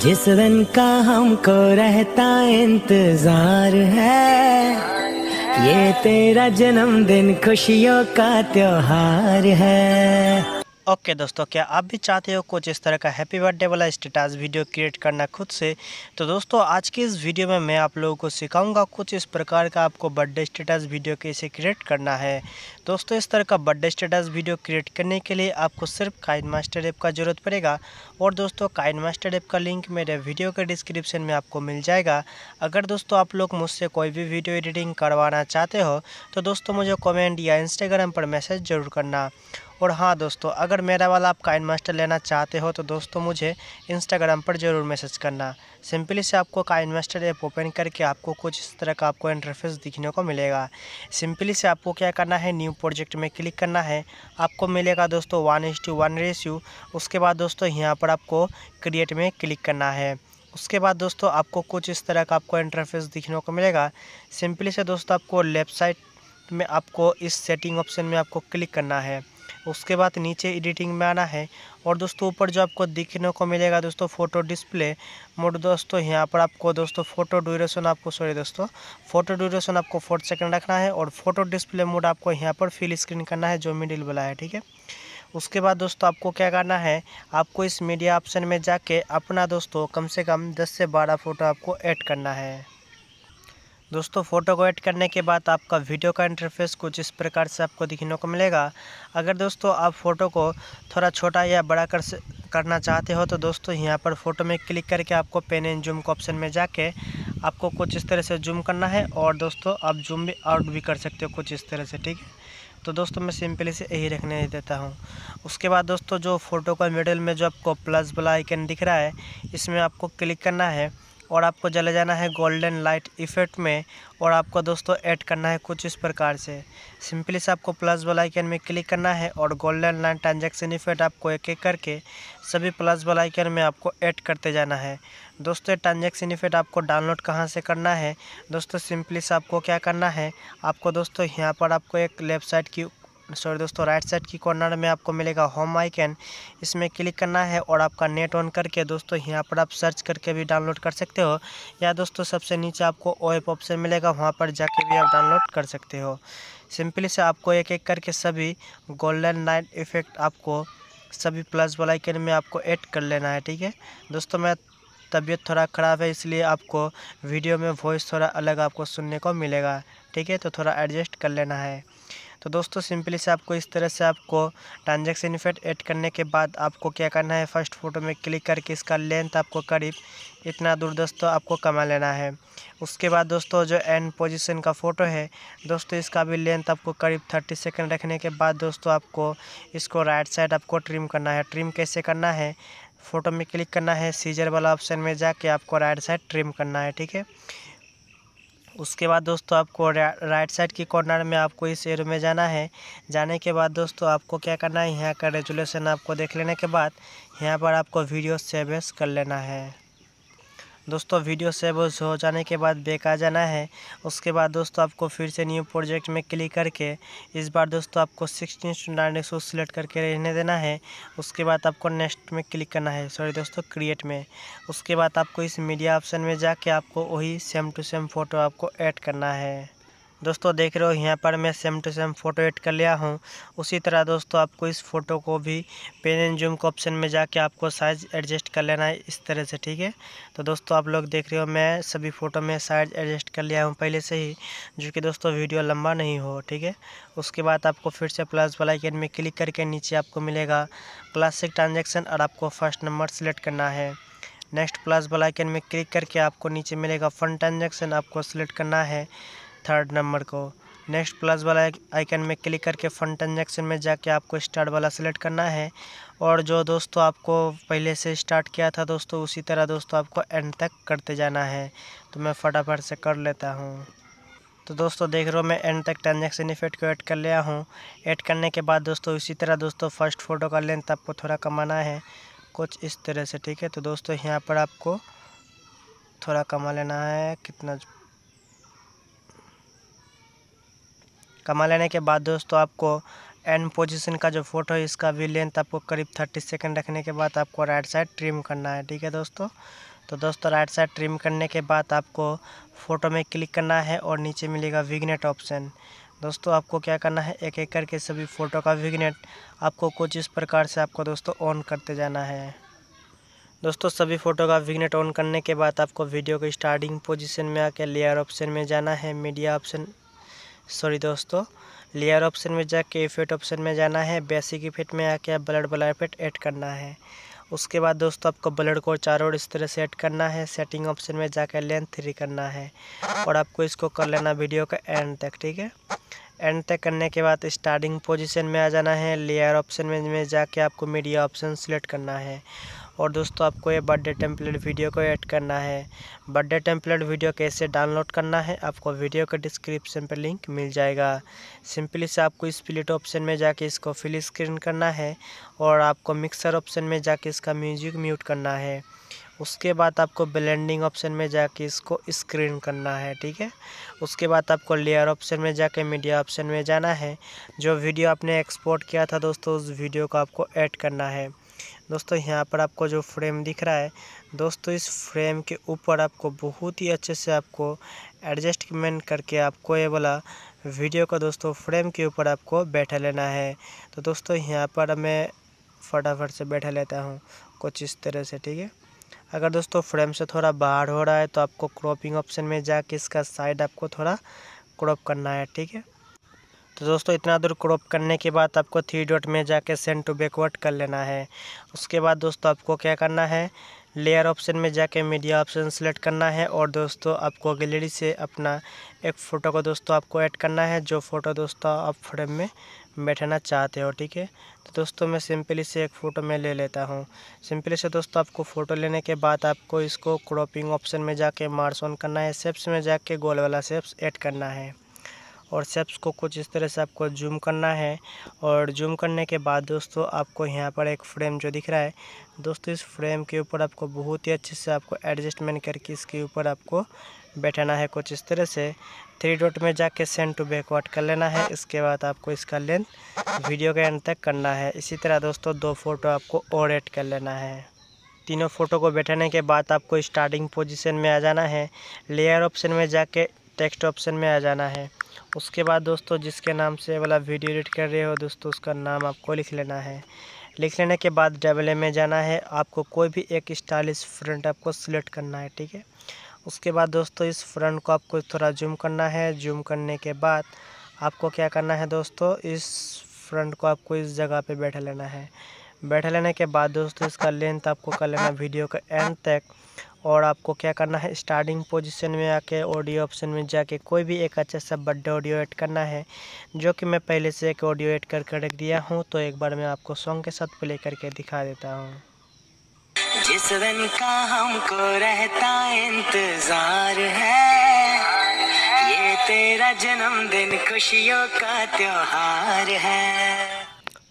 जिस दिन का हमको रहता इंतजार है ये तेरा जन्मदिन खुशियों का त्योहार है ओके okay, दोस्तों क्या आप भी चाहते हो कुछ इस तरह का हैप्पी बर्थडे वाला स्टेटस वीडियो क्रिएट करना खुद से तो दोस्तों आज की इस वीडियो में मैं आप लोगों को सिखाऊंगा कुछ इस प्रकार का आपको बर्थडे स्टेटस वीडियो कैसे क्रिएट करना है दोस्तों इस तरह का बर्थडे स्टेटस वीडियो क्रिएट करने के लिए आपको सिर्फ काइन मास्टर ऐप का ज़रूरत पड़ेगा और दोस्तों काइन मास्टर ऐप का लिंक मेरे वीडियो के डिस्क्रिप्शन में आपको मिल जाएगा अगर दोस्तों आप लोग मुझसे कोई भी वीडियो एडिटिंग करवाना चाहते हो तो दोस्तों मुझे कॉमेंट या इंस्टाग्राम पर मैसेज ज़रूर करना और हाँ दोस्तों अगर मेरा वाला आप काइन मास्टर लेना चाहते हो तो दोस्तों मुझे इंस्टाग्राम पर ज़रूर मैसेज करना सिंपली से आपको काइन मास्टर ऐप ओपन करके आपको कुछ इस तरह का आपको इंटरफेस दिखने को मिलेगा सिंपली से आपको क्या करना है न्यू प्रोजेक्ट में क्लिक करना है आपको मिलेगा दोस्तों वन एस टू वन रेस्यू उसके बाद दोस्तों यहाँ पर आपको क्रिएट में क्लिक करना है उसके बाद दोस्तों आपको कुछ इस तरह का आपको इंटरफेस दिखने को मिलेगा सिंपली से दोस्तों आपको लेफ्ट साइड में आपको इस सेटिंग ऑप्शन में आपको क्लिक करना है उसके बाद नीचे एडिटिंग में आना है और दोस्तों ऊपर जो आपको दिखने को मिलेगा दोस्तों फोटो डिस्प्ले मोड दोस्तों यहाँ पर आपको दोस्तों फोटो ड्यूरेशन आपको सॉरी दोस्तों फोटो ड्यूरेशन आपको फोर्थ सेकंड रखना है और फोटो डिस्प्ले मोड आपको यहाँ पर फिल स्क्रीन करना है जो मिडिल वाला है ठीक है उसके बाद दोस्तों आपको क्या करना है आपको इस मीडिया ऑप्शन में जाके अपना दोस्तों कम से कम दस से बारह फ़ोटो आपको ऐड करना है दोस्तों फ़ोटो को ऐड करने के बाद आपका वीडियो का इंटरफेस कुछ इस प्रकार से आपको दिखने को मिलेगा अगर दोस्तों आप फ़ोटो को थोड़ा छोटा या बड़ा कर करना चाहते हो तो दोस्तों यहाँ पर फ़ोटो में क्लिक करके आपको पेन एंड जूम को ऑप्शन में जाके आपको कुछ इस तरह से जूम करना है और दोस्तों आप जूम भी आउट भी कर सकते हो कुछ इस तरह से ठीक है तो दोस्तों मैं सिंपली से यही रखने देता हूँ उसके बाद दोस्तों जो फ़ोटो का मिडल में जो आपको प्लस वाला आइकन दिख रहा है इसमें आपको क्लिक करना है और आपको चले जाना है गोल्डन लाइट इफेक्ट में और आपको दोस्तों ऐड करना है कुछ इस प्रकार से सिंपली से आपको प्लस वाला आइकन में क्लिक करना है और गोल्डन लाइन ट्रांजैक्शन इफेक्ट आपको एक एक करके सभी प्लस वाला आइकन में आपको ऐड करते जाना है दोस्तों ट्रांजैक्शन इफेक्ट आपको डाउनलोड कहाँ से करना है दोस्तों सिंपली से आपको क्या करना है आपको दोस्तों यहाँ पर आपको एक लेफ्ट साइड की सॉरी दोस्तों राइट साइड की कॉर्नर में आपको मिलेगा होम आइकन इसमें क्लिक करना है और आपका नेट ऑन करके दोस्तों यहाँ पर आप सर्च करके भी डाउनलोड कर सकते हो या दोस्तों सबसे नीचे आपको ओ एप ऑप्शन मिलेगा वहाँ पर जाके भी आप डाउनलोड कर सकते हो सिंपली से आपको एक एक करके सभी गोल्डन नाइट इफेक्ट आपको सभी प्लस वाला आइकन में आपको ऐड कर लेना है ठीक है दोस्तों मैं तबीयत थोड़ा ख़राब है इसलिए आपको वीडियो में वॉइस थोड़ा अलग आपको सुनने को मिलेगा ठीक है तो थोड़ा एडजस्ट कर लेना है तो दोस्तों सिंपली से आपको इस तरह से आपको ट्रांजेक्शन इफेक्ट ऐड करने के बाद आपको क्या करना है फर्स्ट फोटो में क्लिक करके इसका लेंथ आपको करीब इतना दूर दोस्तों आपको कमा लेना है उसके बाद दोस्तों जो एंड पोजीशन का फ़ोटो है दोस्तों इसका भी लेंथ आपको करीब थर्टी सेकेंड रखने के बाद दोस्तों आपको इसको राइट साइड आपको ट्रिम करना है ट्रिम कैसे करना है फ़ोटो में क्लिक करना है सीजर वाला ऑप्शन में जाके आपको राइट साइड ट्रिम करना है ठीक है उसके बाद दोस्तों आपको राइट साइड की कॉर्नर में आपको इस एरो में जाना है जाने के बाद दोस्तों आपको क्या करना है यहाँ का रेजुलेशन आपको देख लेने के बाद यहाँ पर आपको वीडियो सेवेस कर लेना है दोस्तों वीडियो सेव हो जाने के बाद बैक आ जाना है उसके बाद दोस्तों आपको फिर से न्यू प्रोजेक्ट में क्लिक करके इस बार दोस्तों आपको सिक्सटीन स्टैंडर्ड इसको सिलेक्ट करके रहने देना है उसके बाद आपको नेक्स्ट में क्लिक करना है सॉरी दोस्तों क्रिएट में उसके बाद आपको इस मीडिया ऑप्शन में जाके आपको वही सेम टू सेम फ़ोटो आपको ऐड करना है दोस्तों देख रहे हो यहाँ पर मैं same to same photo add कर लिया हूँ उसी तरह दोस्तों आपको इस फ़ोटो को भी पेन एंड जूम के ऑप्शन में जाके आपको साइज़ एडजस्ट कर लेना है इस तरह से ठीक है तो दोस्तों आप लोग देख रहे हो मैं सभी फ़ोटो में साइज़ एडजस्ट कर लिया हूँ पहले से ही जो कि दोस्तों वीडियो लंबा नहीं हो ठीक है उसके बाद आपको फिर से प्लस वाला आइकन में क्लिक करके नीचे आपको मिलेगा क्लासिक ट्रांजेक्शन और आपको फर्स्ट नंबर सेलेक्ट करना है नेक्स्ट प्लस वाला आइकन में क्लिक करके आपको नीचे मिलेगा फंड ट्रांजेक्शन आपको सेलेक्ट करना है थर्ड नंबर को नेक्स्ट प्लस वाला आइकन में क्लिक करके फंड ट्रांजेक्शन में जाके आपको स्टार्ट वाला सेलेक्ट करना है और जो दोस्तों आपको पहले से स्टार्ट किया था दोस्तों उसी तरह दोस्तों आपको एंड तक करते जाना है तो मैं फटाफट से कर लेता हूँ तो दोस्तों देख रहे हो मैं एंड तक ट्रांजेक्शन इफेक्ट को ऐड कर लिया हूँ ऐड करने के बाद दोस्तों इसी तरह दोस्तों फर्स्ट फ़ोटो का लेंथ आपको थोड़ा कमाना है कुछ इस तरह से ठीक है तो दोस्तों यहाँ पर आपको थोड़ा कमा लेना है कितना कमा लेने के बाद दोस्तों आपको एंड पोजीशन का जो फोटो है इसका भी लेंथ आपको करीब थर्टी सेकेंड रखने के बाद आपको राइट साइड ट्रिम करना है ठीक है दोस्तों तो दोस्तों राइट साइड ट्रिम करने के बाद आपको फ़ोटो में क्लिक करना है और नीचे मिलेगा विग्नेट ऑप्शन दोस्तों आपको क्या करना है एक एक करके सभी फ़ोटो का विग्नेट आपको कुछ इस प्रकार से आपको दोस्तों ऑन करते जाना है दोस्तों सभी फ़ोटो का विग्नेट ऑन करने के बाद आपको वीडियो के स्टार्टिंग पोजीशन में आकर लेयर ऑप्शन में जाना है मीडिया ऑप्शन सॉरी दोस्तों लेयर ऑप्शन में जाके इफेक्ट ऑप्शन में जाना है बेसिक इफेक्ट में आके आप ब्लड ब्लर इफेक्ट ऐड करना है उसके बाद दोस्तों आपको ब्लड को चारों ओर इस तरह से ऐड करना है सेटिंग ऑप्शन में जाकर लेंथ थ्री करना है और आपको इसको कर लेना वीडियो का एंड तक ठीक है एंड तक करने के बाद स्टार्टिंग पोजीशन में आ जाना है लेयर ऑप्शन में, में जाके आपको मीडिया ऑप्शन सिलेक्ट करना है और दोस्तों आपको ये बर्थडे टेम्पलेट वीडियो को ऐड करना है बर्थडे टेम्पलेट वीडियो कैसे डाउनलोड करना है आपको वीडियो के डिस्क्रिप्शन पर लिंक मिल जाएगा सिंपली से आपको स्प्लिट ऑप्शन में जाके इसको फिल स्क्रीन करना है और आपको मिक्सर ऑप्शन में जाके इसका म्यूजिक म्यूट करना है उसके बाद आपको ब्लेंडिंग ऑप्शन में जाके इसको स्क्रीन करना है ठीक है उसके बाद आपको लेयर ऑप्शन में जाके मीडिया ऑप्शन में जाना है जो वीडियो आपने एक्सपोर्ट किया था दोस्तों उस वीडियो को आपको ऐड करना है दोस्तों यहाँ पर आपको जो फ्रेम दिख रहा है दोस्तों इस फ्रेम के ऊपर आपको बहुत ही अच्छे से आपको एडजस्टमेंट करके आपको ये वाला वीडियो का दोस्तों फ्रेम के ऊपर आपको बैठा लेना है तो दोस्तों यहाँ पर मैं फटाफट से बैठा लेता हूँ कुछ इस तरह से ठीक है अगर दोस्तों फ्रेम से थोड़ा बाहर हो रहा है तो आपको क्रॉपिंग ऑप्शन में जाके इसका साइड आपको थोड़ा क्रॉप करना है ठीक है तो दोस्तों इतना दूर क्रॉप करने के बाद आपको थ्री डॉट में जाके सेंड टू बैकवर्ड कर लेना है उसके बाद दोस्तों आपको क्या करना है लेयर ऑप्शन में जाके मीडिया ऑप्शन सेलेक्ट करना है और दोस्तों आपको गैलरी से अपना एक फ़ोटो को दोस्तों आपको ऐड करना है जो फ़ोटो दोस्तों आप फ्रेम में बैठाना चाहते हो ठीक है तो दोस्तों मैं सिंपली से एक फ़ोटो में ले लेता हूँ सिंपली से दोस्तों आपको फ़ोटो लेने के बाद आपको इसको क्रॉपिंग ऑप्शन में जाके मार्स ऑन करना है सेप्स में जाके गोल वाला सेप्स ऐड करना है और सेप्स को कुछ इस तरह से आपको जूम करना है और जूम करने के बाद दोस्तों आपको यहाँ पर एक फ्रेम जो दिख रहा है दोस्तों इस फ्रेम के ऊपर आपको बहुत ही अच्छे से आपको एडजस्टमेंट करके इसके ऊपर आपको बैठाना है कुछ इस तरह से थ्री डॉट में जाके सेंड टू बैकवर्ड कर लेना है इसके बाद आपको इसका लेंथ वीडियो के एंड तक करना है इसी तरह दोस्तों दो फोटो आपको और एड कर लेना है तीनों फ़ोटो को बैठाने के बाद आपको स्टार्टिंग पोजीशन में आ जाना है लेयर ऑप्शन में जाके टेक्स्ट ऑप्शन में आ जाना है उसके बाद दोस्तों जिसके नाम से वाला वीडियो एडिट कर रहे हो दोस्तों उसका नाम आपको लिख लेना है लिख लेने के बाद डबल ए में जाना है आपको कोई भी एक स्टाइलिश फ्रंट आपको सिलेक्ट करना है ठीक है उसके बाद दोस्तों इस फ्रंट को आपको थोड़ा जूम करना है जूम करने के बाद आपको क्या करना है दोस्तों इस फ्रंट को आपको इस जगह पे बैठा लेना है बैठा लेने के बाद दोस्तों इसका लेंथ आपको कर लेना वीडियो का एंड तक और आपको क्या करना है स्टार्टिंग पोजीशन में आके ऑडियो ऑप्शन में जाके कोई भी एक अच्छा सा बड्डे ऑडियो ऐड करना है जो कि मैं पहले से एक ऑडियो ऐड कर कर रख दिया हूँ तो एक बार मैं आपको सॉन्ग के साथ प्ले करके दिखा देता हूँ जिस दिन का हमको रहता इंतजार है ये तेरा जन्मदिन खुशियों का त्योहार है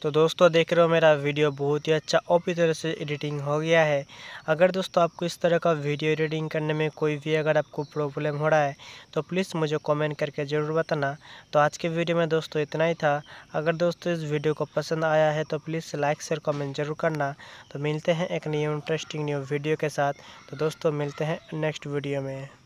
तो दोस्तों देख रहे हो मेरा वीडियो बहुत ही अच्छा और भी तरह से एडिटिंग हो गया है अगर दोस्तों आपको इस तरह का वीडियो एडिटिंग करने में कोई भी अगर आपको प्रॉब्लम हो रहा है तो प्लीज़ मुझे कमेंट करके ज़रूर बताना तो आज के वीडियो में दोस्तों इतना ही था अगर दोस्तों इस वीडियो को पसंद आया है तो प्लीज़ लाइक शेयर कॉमेंट जरूर करना तो मिलते हैं एक न्यू इंटरेस्टिंग न्यू वीडियो के साथ तो दोस्तों मिलते हैं नेक्स्ट वीडियो में